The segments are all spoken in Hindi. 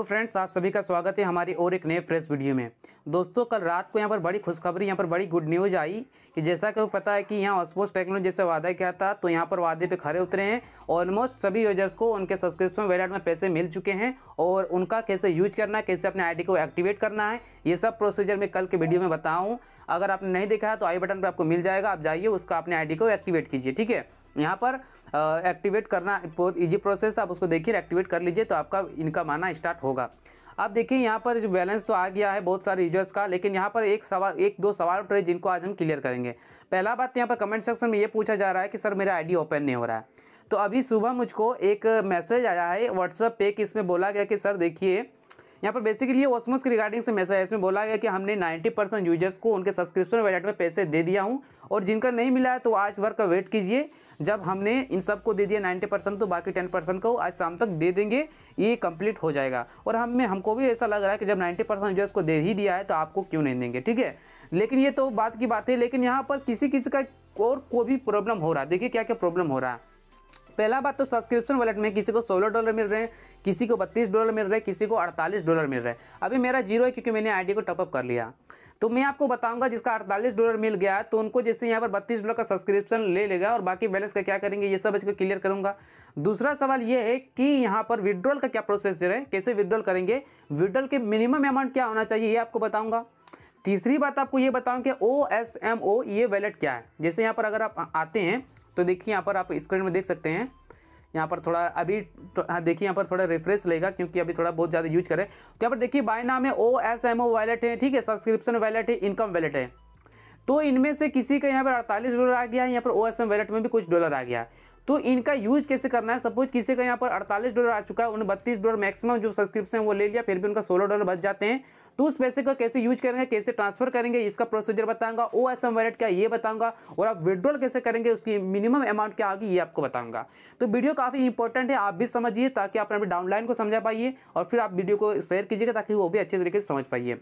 हेलो फ्रेंड्स आप सभी का स्वागत है हमारी और एक नए फ्रेश वीडियो में दोस्तों कल रात को यहाँ पर बड़ी खुशखबरी यहाँ पर बड़ी गुड न्यूज़ आई कि जैसा कि पता है कि यहाँ ऑस्पोस टेक्नोलॉजी जैसे वादा किया था तो यहाँ पर वादे पे खड़े उतरे हैं ऑलमोस्ट सभी यूजर्स को उनके सब्सक्रिप्शन वेलेट में पैसे मिल चुके हैं और उनका कैसे यूज करना है कैसे अपने आई को एक्टिवेट करना है ये सब प्रोसीजर मैं कल के वीडियो में बताऊँ अगर आपने नहीं देखा है तो आई बटन पर आपको मिल जाएगा आप जाइए उसका अपने आई को एक्टिवेट कीजिए ठीक है यहाँ पर एक्टिवेट करना बहुत ईजी प्रोसेस आप उसको देखिए एक्टिवेट कर लीजिए तो आपका इनकम आना स्टार्ट होगा आप देखिए यहाँ पर जो बैलेंस तो आ गया है बहुत सारे यूजर्स का लेकिन यहाँ पर एक सवाल एक दो सवाल उठ रहे जिनको आज हम क्लियर करेंगे पहला बात तो यहाँ पर कमेंट सेक्शन में ये पूछा जा रहा है कि सर मेरा आईडी ओपन नहीं हो रहा है तो अभी सुबह मुझको एक मैसेज आया है व्हाट्सअप पे कि इसमें बोला गया कि सर देखिए यहाँ पर बेसिकली ओसमोस के रिगार्डिंग से मैसेज है इसमें बोला गया कि हमने नाइन्टी परसेंट यूजर्स को उनके सब्सक्रिप्शन वैलेट में पैसे दे दिया हूँ और जिनका नहीं मिला है तो आज वर्क का वेट कीजिए जब हमने इन सब को दे दिया नाइन्टी परसेंट तो बाकी टेन परसेंट को आज शाम तक दे देंगे ये कंप्लीट हो जाएगा और हमें हमको भी ऐसा लग रहा है कि जब नाइन्टी परसेंट जो इसको दे ही दिया है तो आपको क्यों नहीं देंगे ठीक है लेकिन ये तो बात की बात है लेकिन यहाँ पर किसी किसी का और कोई भी प्रॉब्लम हो रहा है देखिए क्या क्या प्रॉब्लम हो रहा है पहला बात तो सब्सक्रिप्शन वॉलेट में किसी को 16 डॉलर मिल रहे हैं किसी को 32 डॉलर मिल रहे हैं किसी को 48 डॉलर मिल रहे हैं अभी मेरा जीरो है क्योंकि मैंने आईडी को टॉपअप कर लिया तो मैं आपको बताऊंगा जिसका अड़तालीस डॉलर मिल गया है तो उनको जैसे यहाँ पर बत्तीस डॉलर का सब्सक्रिप्शन ले लेगा और बाकी बैलेंस का क्या करेंगे ये सब इसको क्लियर करूँगा दूसरा सवाल ये है कि यहाँ पर विड्रॉल का क्या प्रोसेसर है कैसे विड्रॉल करेंगे विड्रॉल के मिनिमम अमाउंट क्या होना चाहिए ये आपको बताऊँगा तीसरी बात आपको ये बताऊँ कि ओ एस एम ओ ये वैलेट क्या है जैसे यहाँ पर अगर आप आते हैं तो देखिए यहाँ पर आप स्क्रीन में देख सकते हैं यहाँ पर थोड़ा अभी तो, हाँ देखिए यहाँ पर थोड़ा रिफ्रेश लेगा क्योंकि अभी थोड़ा बहुत ज़्यादा यूज करें तो यहाँ पर देखिए बाय नाम है O S M O wallet है ठीक है सब्सक्रिप्शन वैलेट है इनकम वैलेट है तो इनमें से किसी का यहाँ पर अड़तालीस डॉलर आ गया है यहाँ पर ओ एस एम वैलेट में भी कुछ डॉलर आ गया है तो इनका यूज कैसे करना है सपोज किसी का यहाँ पर अड़तालीस डॉलर आ चुका है उन्हें बत्तीस डॉलर मैक्सिमम जो सब्सक्रिप्शन वो ले लिया फिर भी उनका सोलह डॉलर बच जाते हैं तो उस पैसे को कैसे यूज करेंगे कैसे ट्रांसफर करेंगे इसका प्रोसीजर बताऊंगा ओ एस एम वैलेट क्या ये बताऊंगा और आप विड्रॉल कैसे करेंगे उसकी मिनिमम अमाउंट क्या होगी ये आपको बताऊंगा तो वीडियो काफ़ी इंपॉर्टेंट है आप भी समझिए ताकि आप अपने डाउनलाइन को समझा पाइए और फिर आप वीडियो को शेयर कीजिएगा ताकि वो भी अच्छे तरीके से समझ पाइए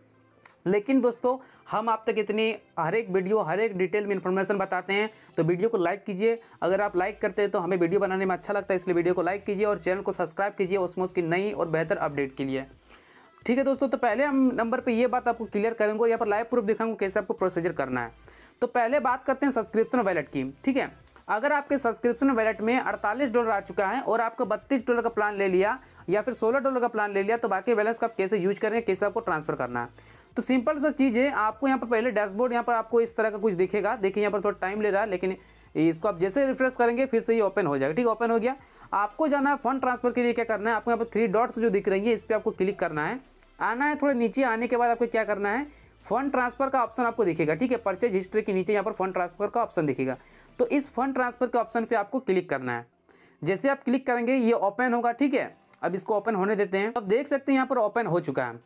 लेकिन दोस्तों हम आप तक इतनी हर एक वीडियो हर एक डिटेल में इन्फॉर्मेशन बताते हैं तो वीडियो को लाइक कीजिए अगर आप लाइक करते हैं तो हमें वीडियो बनाने में अच्छा लगता है इसलिए वीडियो को लाइक कीजिए और चैनल को सब्सक्राइब कीजिए उसमें की नई और बेहतर अपडेट के लिए ठीक है दोस्तों तो पहले हम नंबर पर ये बात आपको क्लियर करेंगे और यहाँ पर लाइव प्रूफ दिखाऊंगे कैसे आपको प्रोसीजर करना है तो पहले बात करते हैं सब्सक्रिप्शन वैलेट की ठीक है अगर आपके सब्सक्रिप्शन वैलेट में 48 डॉलर आ चुका है और आपको 32 डॉलर का प्लान ले लिया या फिर 16 डॉलर का प्लान ले लिया तो बाकी बैलेंस का आप कैसे यूज करेंगे कैसे आपको ट्रांसफर करना है तो सिंपल सा चीज़ है आपको यहाँ पर पहले डैशबोर्ड यहाँ पर आपको इस तरह का कुछ दिखेगा देखिए यहाँ पर थोड़ा टाइम ले रहा है लेकिन इसको आप जैसे रिफ्रेश करेंगे फिर से ये ओपन हो जाएगा ठीक ओपन हो गया आपको जाना है फंड ट्रांसफर के लिए क्या करना है आपको यहाँ पर थ्री डॉट्स जो दिख रही है इस पर आपको क्लिक करना है आना है थोड़ा नीचे आने के बाद आपको क्या करना है फंड ट्रांसफर का ऑप्शन आपको दिखेगा ठीक है परचेज हिस्ट्री के नीचे यहाँ पर फंड ट्रांसफर का ऑप्शन दिखेगा तो इस फंड ट्रांसफर के ऑप्शन पे आपको क्लिक करना है जैसे आप क्लिक करेंगे ये ओपन होगा ठीक है अब इसको ओपन होने देते हैं अब देख सकते हैं यहाँ पर ओपन हो चुका है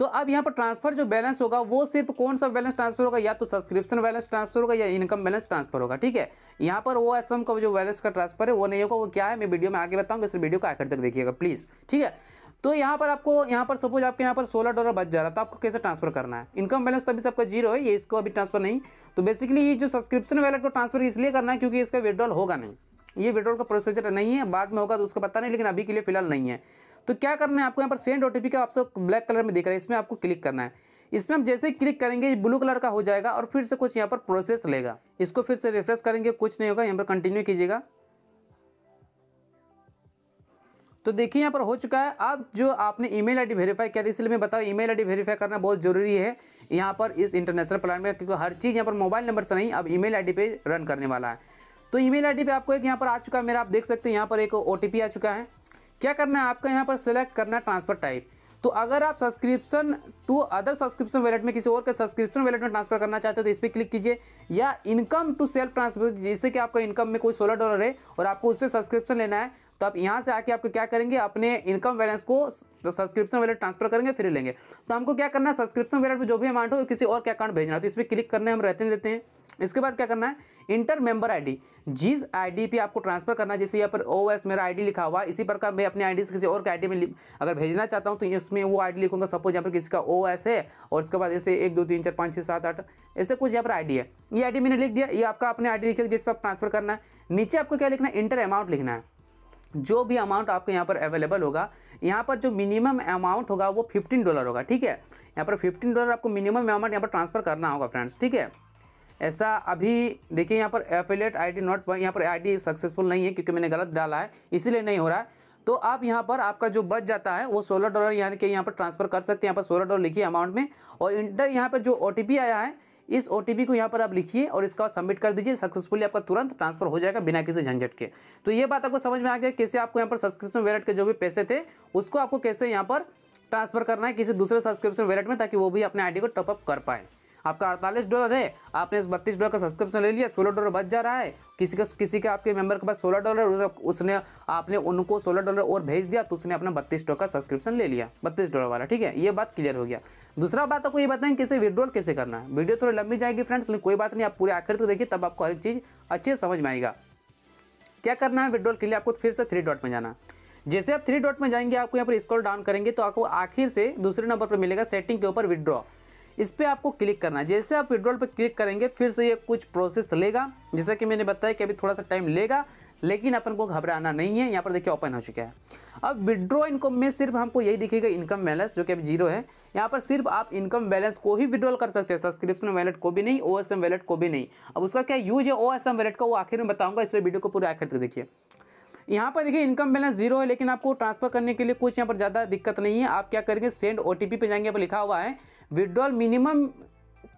तो अब यहाँ पर ट्रांसफर जो बैलेंस होगा वो सिर्फ कौन सा बैलेंस ट्रांसफर होगा या तो सब्सक्रिप्शन बैलेंस ट्रांसफर होगा या इनकम बैलेंस ट्रांसफर होगा ठीक है यहाँ पर वो एस का जो बैलेंस का ट्रांसफर है वो नहीं होगा वो क्या है मैं वीडियो में आगे बताऊँगा इस वीडियो को आखिर तक देखिएगा प्लीज़ ठीक है तो यहाँ पर आपको यहाँ पर सपोज आपके यहाँ पर सोलह डॉलर बच जा रहा था तो आपको कैसे ट्रांसफर करना है इनकम बैलेंस अभी सबका जीरो है ये इसको अभी ट्रांसफर नहीं तो बेसिकली ये जो सब्सक्रिप्शन वैलेट को ट्रांसफर इसलिए करना है क्योंकि इसका विड्रॉल होगा नहीं ये विड्रॉल का प्रोसीजर नहीं है बाद में होगा तो उसका पता नहीं लेकिन अभी के लिए फिलहाल नहीं है तो क्या करना है आपको यहाँ पर सेंड ओ का आपको ब्लैक कलर में दिख रहा है इसमें आपको क्लिक करना है इसमें हम जैसे ही क्लिक करेंगे ब्लू कलर का हो जाएगा और फिर से कुछ यहाँ पर प्रोसेस लेगा इसको फिर से रिफ्रेश करेंगे कुछ नहीं होगा यहाँ पर कंटिन्यू कीजिएगा तो देखिए यहाँ पर हो चुका है अब जो आपने ईमेल आईडी वेरीफाई किया था इसलिए मैं बताऊँ ईमेल आईडी वेरीफाई करना बहुत ज़रूरी है यहाँ पर इस इंटरनेशनल प्लान में क्योंकि हर चीज़ यहाँ पर मोबाइल नंबर से नहीं अब ईमेल आईडी पे रन करने वाला है तो ईमेल आईडी पे आपको एक यहाँ पर आ चुका है मेरा आप देख सकते हैं यहाँ पर एक ओ आ चुका है क्या करना है आपका यहाँ पर सिलेक्ट करना है ट्रांसफर टाइप तो अगर आप subscription to other subscription wallet में किसी और के सब्सक्रिप्शन वैलेट में ट्रांसफर करना चाहते हो तो इस पर क्लिक कीजिए या इनकम टू सेल्फ ट्रांसफर जिससे कि आपका इनकम में कोई सोलह डॉलर है और आपको उससे सब्सक्रिप्शन लेना है तो आप यहाँ से आके आपको क्या करेंगे अपने इनकम बैलेंस को सब्सक्रिप्शन वैलेट ट्रांसफर करेंगे फिर लेंगे तो हमको क्या करना है सब्सक्रिप्शन वैलेट में जो भी अमाउंट हो किसी और के अकाउंट भेजना है तो इस पर क्लिक करने हम रहते देते हैं इसके बाद क्या करना है इंटर मेंबर आईडी जिस आईडी पे आपको ट्रांसफर करना है जैसे यहाँ पर ओ एस मेरा आईडी लिखा हुआ इसी प्रकार मैं अपने आईडी से किसी और के आईडी में अगर भेजना चाहता हूँ तो इसमें वो आईडी लिखूंगा सपोज यहाँ पर किसी का ओ एस है और उसके बाद ऐसे एक दो तीन चार पाँच छः सात आठ ऐसे कुछ यहाँ पर आई है ये आई मैंने लिख दिया ये आपका अपने आई डी लिखेगा जिस पर आप ट्रांसफर करना है नीचे आपको क्या लिखना है इंटर अमाउंट लिखना है जो भी अमाउंट आपके यहाँ पर अवेलेबल होगा यहाँ पर जो मिनिमम अमाउंट होगा वो फिफ्टीन डॉलर होगा ठीक है यहाँ पर फिफ्टीन डॉलर आपको मिनिमम अमाउंट यहाँ पर ट्रांसफर करना होगा फ्रेंड्स ठीक है ऐसा अभी देखिए यहाँ पर एफिलेट आई डी नॉट यहाँ पर आई डी सक्सेसफुल नहीं है क्योंकि मैंने गलत डाला है इसीलिए नहीं हो रहा है तो आप यहाँ पर आपका जो बच जाता है वो सोलह डॉलर यानी कि यहाँ पर ट्रांसफर कर सकते हैं यहाँ पर सोलह डॉलर लिखिए अमाउंट में और इंटर यहाँ पर जो ओ आया है इस ओ को यहाँ पर आप लिखिए और इसका सबमिट कर दीजिए सक्सेसफुली आपका तुरंत ट्रांसफर हो जाएगा बिना किसी झंझट के तो ये बात आपको समझ में आ गया कैसे आपको यहाँ पर सब्सक्रिप्शन वेलेट के जो भी पैसे थे उसको आपको कैसे यहाँ पर ट्रांसफर करना है किसी दूसरे सब्सक्रिप्शन वैलेट में ताकि वो भी अपने आईडी को टॉपअप कर पाए आपका अड़तालीस डॉलर है आपने इस बत्तीस डॉलर का सब्सक्रिप्शन ले लिया सोलह डॉलर बच जा रहा है किसी का किसी के आपके मेंबर के पास सोलह डॉलर उसने आपने उनको सोलह डॉलर और भेज दिया तो उसने अपना बत्तीस डॉलर का सब्सक्रिप्शन ले लिया बत्तीस डॉलर वाला ठीक है ये बात क्लियर हो गया दूसरा बात आपको ये बताएं किसे विड्रॉल कैसे करना है वीडियो थोड़ी लंबी जाएगी फ्रेंड्स लेकिन कोई बात नहीं आप पूरे आखिर तक देखिए तब आपको हर एक चीज़ अच्छे से समझ में आएगा क्या करना है विड्रॉल के लिए आपको फिर से थ्री डॉट में जाना जैसे आप थ्री डॉट में जाएंगे आपको यहाँ पर स्क्रॉल डाउन करेंगे तो आपको आखिर से दूसरे नंबर पर मिलेगा सेटिंग के ऊपर विड्रॉ इस पर आपको क्लिक करना है जैसे आप विड्रॉल पर क्लिक करेंगे फिर से ये कुछ प्रोसेस लेगा जैसा कि मैंने बताया कि अभी थोड़ा सा टाइम लेगा लेकिन अपन को घबराना नहीं है यहाँ पर देखिए ओपन हो चुका है अब विड्रॉ इनकम में सिर्फ हमको यही दिखेगा इनकम बैलेंस जो कि अभी जीरो है यहाँ पर सिर्फ आप इनकम बैलेंस को ही विड्रॉल कर सकते हैं सब्सक्रिप्शन वैलेट को भी नहीं ओ एस एम वैलेट को भी नहीं अब उसका क्या यूज है ओ एस एम वैलेट का वो आखिर में बताऊंगा इसलिए वीडियो को पूरे आखिर तक देखिए यहाँ पर देखिए इनकम बैलेंस जीरो है लेकिन आपको ट्रांसफर करने के लिए कुछ यहाँ पर ज़्यादा दिक्कत नहीं है आप क्या करेंगे सेंड ओ पे जाएंगे यहाँ लिखा हुआ है विड्रॉल मिनिमम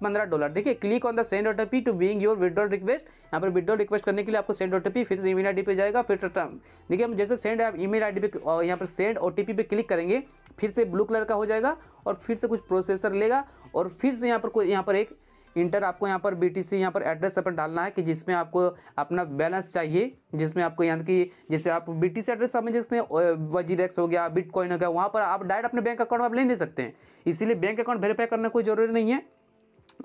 पंद्रह डॉलर देखिए click on the send O T to bring your withdrawal request यहाँ पर विड्रॉल रिक्वेस्ट करने के लिए आपको सेंड ओ टी फिर से ईमेल आईडी पे जाएगा फिर देखिए हम जैसे सेंड ई ईमेल आईडी पे पर यहाँ पर सेंड ओ टी पे क्लिक करेंगे फिर से ब्लू कलर का हो जाएगा और फिर से कुछ प्रोसेसर लेगा और फिर से यहाँ पर कोई यहाँ पर एक इंटर आपको यहाँ पर बी टी सी यहाँ पर एड्रेस अपन डालना है कि जिसमें आपको अपना बैलेंस चाहिए जिसमें आपको यहाँ कि जैसे आप बी टी सी एड्रेस समझ सकते हैं वजीरेक्स हो गया बिटकॉइन हो गया वहाँ पर आप डायरेक्ट अपने बैंक अकाउंट में आप ले नहीं सकते हैं इसीलिए बैंक अकाउंट वेरीफाई करना कोई ज़रूरी नहीं है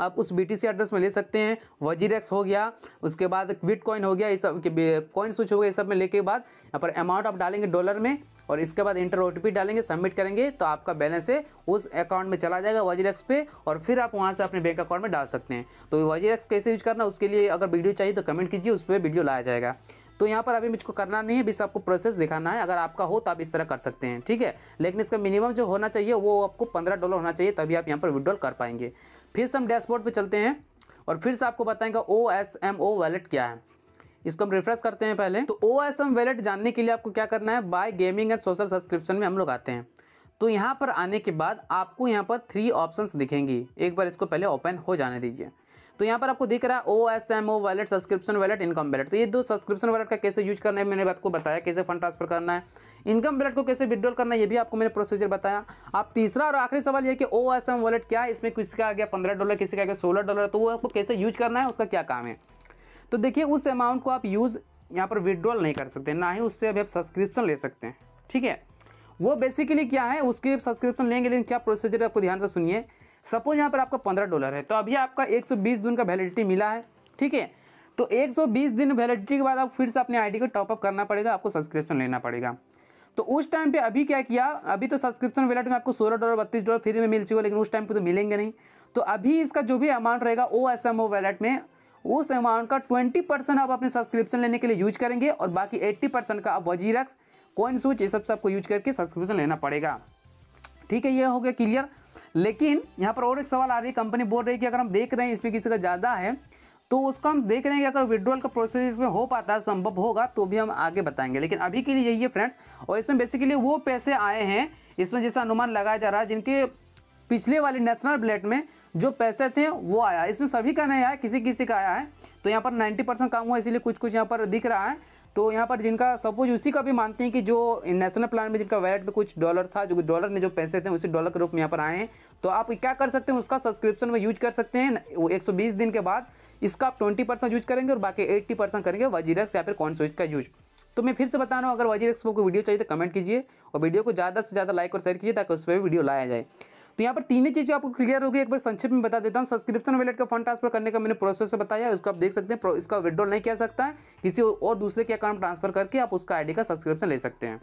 आप उस बी एड्रेस में ले सकते हैं वजीरेक्स हो गया उसके बाद बिटकॉइन हो गया ये सब कॉइन स्विच हो गया ये सब में लेके बाद यहाँ पर अमाउंट आप डालेंगे डॉलर में और इसके बाद इंटर ओ डालेंगे सबमिट करेंगे तो आपका बैलेंस है उस अकाउंट में चला जाएगा एक्स पे और फिर आप वहाँ से अपने बैंक अकाउंट में डाल सकते हैं तो एक्स कैसे यूज करना उसके लिए अगर वीडियो चाहिए तो कमेंट कीजिए उस पर वीडियो लाया जाएगा तो यहाँ पर अभी मुझको करना नहीं है बस आपको प्रोसेस दिखाना है अगर आपका हो तो आप इस तरह कर सकते हैं ठीक है लेकिन इसका मिनिमम जो होना चाहिए वो आपको पंद्रह डॉलर होना चाहिए तभी आप यहाँ पर विड्रॉल कर पाएंगे फिर से हम डैशबोर्ड पर चलते हैं और फिर से आपको बताएंगे O S M O wallet क्या है इसको हम रिफ्रेश करते हैं पहले तो ओ एस एम वैलेट जानने के लिए आपको क्या करना है buy gaming and social subscription में हम लोग आते हैं तो यहाँ पर आने के बाद आपको यहाँ पर थ्री ऑप्शंस दिखेंगी एक बार इसको पहले ओपन हो जाने दीजिए तो यहाँ पर आपको दिख रहा है O S M O wallet subscription wallet income wallet तो ये दो सब्सक्रिप्शन वैलेट का कैसे यूज करना है मैंने आपको बताया कैसे फंड ट्रांसफर करना है इनकम वैलेट को कैसे विड्रॉल करना है ये भी आपको मैंने प्रोसीजर बताया आप तीसरा और आखिरी सवाल ये कि ओ एस एम वैलेट क्या है इसमें किसी का आ गया पंद्रह डॉलर किसी का आ गया सोलह डॉलर तो वो आपको कैसे यूज करना है उसका क्या काम है तो देखिए उस अमाउंट को आप यूज़ यहाँ पर विड्रॉल नहीं कर सकते ना ही उससे अभी आप सब्सक्रिप्शन ले सकते हैं ठीक है वो बेसिकली क्या है उसके सब्सक्रिप्शन लेंगे लेकिन क्या प्रोसीजर आपको ध्यान से सुनिए सपोज यहाँ पर आपका पंद्रह डॉलर है तो अभी आपका एक दिन का वैलिडिटी मिला है ठीक है तो 120 दिन वैलिडिटी के बाद आप फिर से अपने आईडी को टॉपअप करना पड़ेगा आपको सब्सक्रिप्शन लेना पड़ेगा तो उस टाइम पे अभी क्या किया अभी तो सब्सक्रिप्शन वैलेट में आपको सोलह डॉलर बत्तीस डॉलर फ्री में मिल चुका लेकिन उस टाइम पे तो मिलेंगे नहीं तो अभी इसका जो भी अमाउंट रहेगा O S M O wallet में उस अमाउंट का ट्वेंटी परसेंट आप अपने सब्सक्रिप्शन लेने के लिए यूज करेंगे और बाकी एट्टी परसेंट का आप वजीरक्स कोइन स्विच ये सब सबको यूज करके सब्सक्रिप्शन लेना पड़ेगा ठीक है ये हो गया क्लियर लेकिन यहाँ पर और एक सवाल आ रही है कंपनी बोल रही है कि अगर हम देख रहे हैं इसमें किसी का ज़्यादा है तो उसको हम देख रहे हैं कि अगर विड्रॉल का प्रोसेस इसमें हो पाता है संभव होगा तो भी हम आगे बताएंगे लेकिन अभी के लिए यही है फ्रेंड्स और इसमें बेसिकली वो पैसे आए हैं इसमें जैसा अनुमान लगाया जा रहा है जिनके पिछले वाले नेशनल ब्लेट में जो पैसे थे वो आया इसमें सभी का नहीं आया किसी किसी का आया है तो यहाँ पर 90 परसेंट काम हुआ इसीलिए कुछ कुछ यहाँ पर दिख रहा है तो यहाँ पर जिनका सपोज उसी का भी मानते हैं कि जो नेशनल प्लान में जिनका वैलेट में कुछ डॉलर था जो डॉलर ने जो पैसे थे उसी डॉलर के रूप में यहाँ पर आए हैं तो आप क्या कर सकते हैं उसका सब्सक्रिप्शन में यूज कर सकते हैं वो 120 दिन के बाद इसका आप ट्वेंटी परसेंट यूज करेंगे और बाकी एट्टी परसेंट करेंगे वजीरक्स या फिर कौन स्विच का यूज तो मैं फिर से बता रहा हूँ अगर वजीरक्स को वीडियो चाहिए तो कमेंट कीजिए और वीडियो को ज़्यादा से ज़्यादा लाइक और शेयर कीजिए ताकि उस पर वीडियो लाया जाए तो यहाँ पर तीनों चीज़ें आपको क्लियर होगी एक बार संक्षिप्त में बता देता हूँ सब्सक्रिप्शन वेलेट का फंड ट्रांसफर करने का मैंने प्रोसेस बताया उसको आप देख सकते हैं इसका विड्रॉल नहीं किया सकता है किसी और दूसरे के अकाउंट ट्रांसफर करके आप उसका आईडी का सब्सक्रिप्शन ले सकते हैं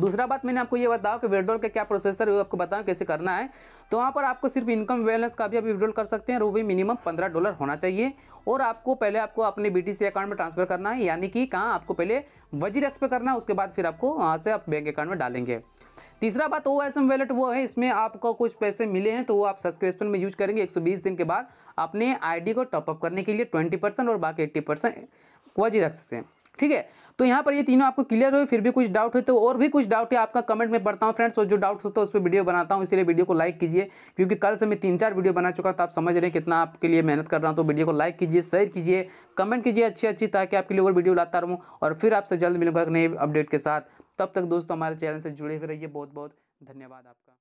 दूसरा बात मैंने आपको ये बताओ कि विड्रॉल का क्या प्रोसेसर है वो आपको बताऊँ कैसे करना है तो वहाँ पर आपको सिर्फ इनकम बैलेंस का भी आप विड्रॉल कर सकते हैं वो भी मिनिमम पंद्रह डॉलर होना चाहिए और आपको पहले आपको अपने बी अकाउंट में ट्रांसफर करना है यानी कि कहाँ आपको पहले वजीर एक्स पे करना है उसके बाद फिर आपको वहाँ से आप बैंक अकाउंट में डालेंगे तीसरा बात ओ एस एम वैलेट वो है इसमें आपको कुछ पैसे मिले हैं तो वो आप सब्सक्रिप्शन में यूज करेंगे 120 दिन के बाद अपने आईडी को टॉपअप करने के लिए 20 परसेंट और बाकी 80 परसेंट क्वाजी रख सकते हैं ठीक है तो यहाँ पर ये तीनों आपको क्लियर हुए फिर भी कुछ डाउट हो तो और भी कुछ डाउट है आपका कमेंट में पढ़ता हूँ फ्रेंड्स और जो डाउट होता है उस पर वीडियो बनाता हूँ इसलिए वीडियो को लाइक कीजिए क्योंकि कल से मैं तीन चार वीडियो बना चुका था तो आप समझ रहे हैं कितना आपके लिए मेहनत कर रहा हूँ तो वीडियो को लाइक कीजिए शेयर कीजिए कमेंट कीजिए अच्छी अच्छी ताकि आपके लिए और वीडियो लाता रहूँ और फिर आपसे जल्द मिलूंगा नए अपडेट के साथ तब तक दोस्तों हमारे चैनल से जुड़े हुए रहिए बहुत बहुत धन्यवाद आपका